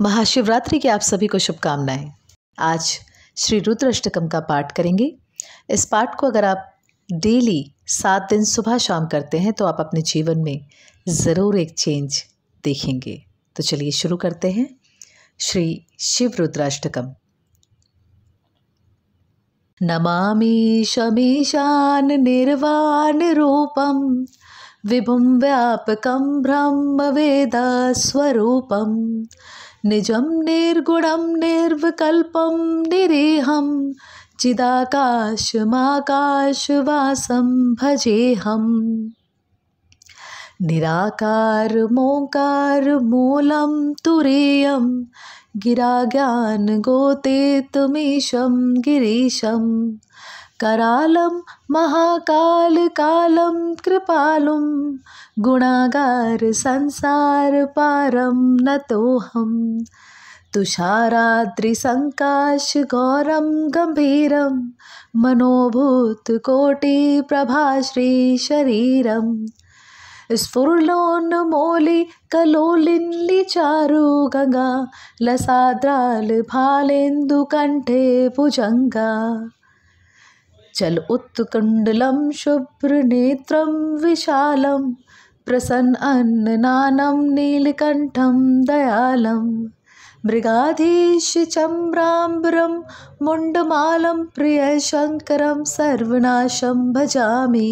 महाशिवरात्रि की आप सभी को शुभकामनाएं आज श्री रुद्र अष्टकम का पाठ करेंगे इस पाठ को अगर आप डेली सात दिन सुबह शाम करते हैं तो आप अपने जीवन में ज़रूर एक चेंज देखेंगे तो चलिए शुरू करते हैं श्री शिव रुद्राष्टकम निर्वाण रूपम विभुम व्यापक ब्रह्म वेद स्वरूपम निर्गुणम चिदाकाश निजं निराकार मोकार मूलम चिदाकाशमाकाशवासं गिरा ज्ञान गोते गिराज्ञानगोतेतमीशं गिरीशम महाकाल गुणागार संसार करालं महाकालकालं कृपालुं गुणागारसंसारपारं नतोऽहं तुषाराद्रिसङ्काशगौरं गम्भीरं मनोभूतकोटिप्रभाश्रीशरीरं स्फुर्लोन्मोलिकलोलिन्लिचारु गङ्गा लसाद्रालभालेन्दुकण्ठे भुजंगा चल उत्कुण्डलं शुभ्रनेत्रं विशालं प्रसन्नन्ननानं नीलकण्ठं दयालं मृगाधीशचम्राम्बरं मुण्डमालं प्रियशङ्करं सर्वनाशं भजामि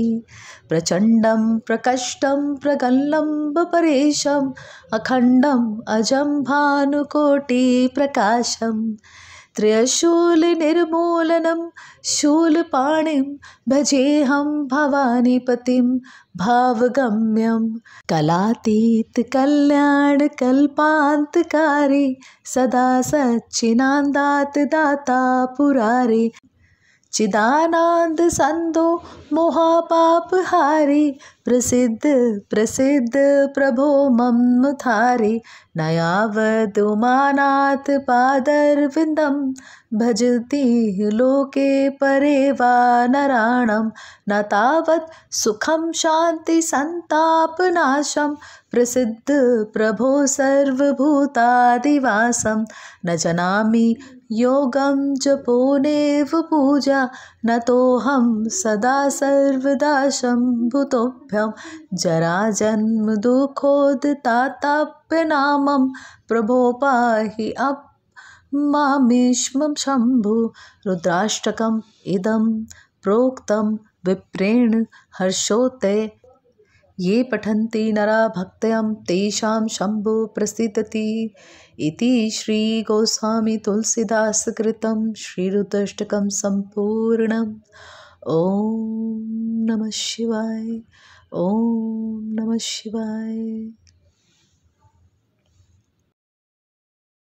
प्रचण्डं प्रकष्टं प्रगल्लम्बपरेशम् अखण्डम् अजं भानुकोटिप्रकाशम् त्र्यशूलनिर्मूलनं शूलपाणिं भजेऽहं भवानिपतिं भावगम्यं कलातीतकल्याणकल्पान्तकारी सदा सच्चिनान्दात् दाता पुरारी। चिदानंद संदो मोहा हारी प्रसिद्ध प्रसिद्ध प्रभो मम थारे नयावद उमानाथ पादर भजती लोके परेवा नराणम न सुखम शांति संताप नाशम प्रसिद्ध प्रभो सर्वभूतादिवासम न जानामि योगं जपोनेव पूजा नतोऽहं सदा सर्वदा शम्भुतोभ्यं जराजन्मदुःखोदताताप्यनामं प्रभो पाहि अप् मामेष्मं शम्भु रुद्राष्टकम् इदं प्रोक्तं विप्रेण हर्षोते ये पठन्ति नरा नराभक्त्या तेषां शम्भो प्रसीदति इति श्रीगोस्वामी तुलसीदासकृतं श्रीरुतष्टकं सम्पूर्णम् ॐ नमः शिवाय ॐ नमः शिवाय